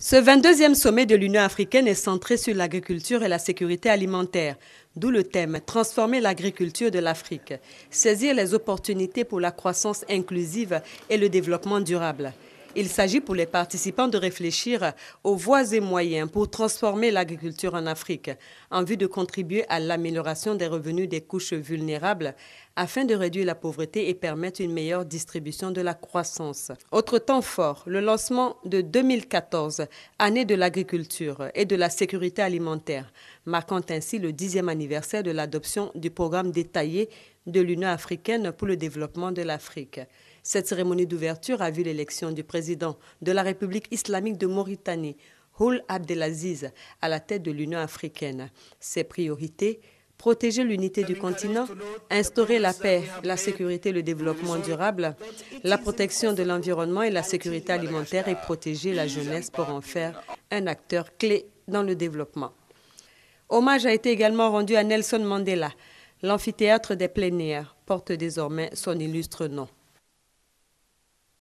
Ce 22e sommet de l'Union africaine est centré sur l'agriculture et la sécurité alimentaire, d'où le thème Transformer l'agriculture de l'Afrique, saisir les opportunités pour la croissance inclusive et le développement durable. Il s'agit pour les participants de réfléchir aux voies et moyens pour transformer l'agriculture en Afrique en vue de contribuer à l'amélioration des revenus des couches vulnérables afin de réduire la pauvreté et permettre une meilleure distribution de la croissance. Autre temps fort, le lancement de 2014, année de l'agriculture et de la sécurité alimentaire, marquant ainsi le dixième anniversaire de l'adoption du programme détaillé de l'Union africaine pour le développement de l'Afrique. Cette cérémonie d'ouverture a vu l'élection du président de la République islamique de Mauritanie, Houl Abdelaziz, à la tête de l'Union africaine. Ses priorités protéger l'unité du continent, instaurer la paix, la sécurité et le développement durable, la protection de l'environnement et la sécurité alimentaire et protéger la jeunesse pour en faire un acteur clé dans le développement. Hommage a été également rendu à Nelson Mandela, L'amphithéâtre des Plénières porte désormais son illustre nom.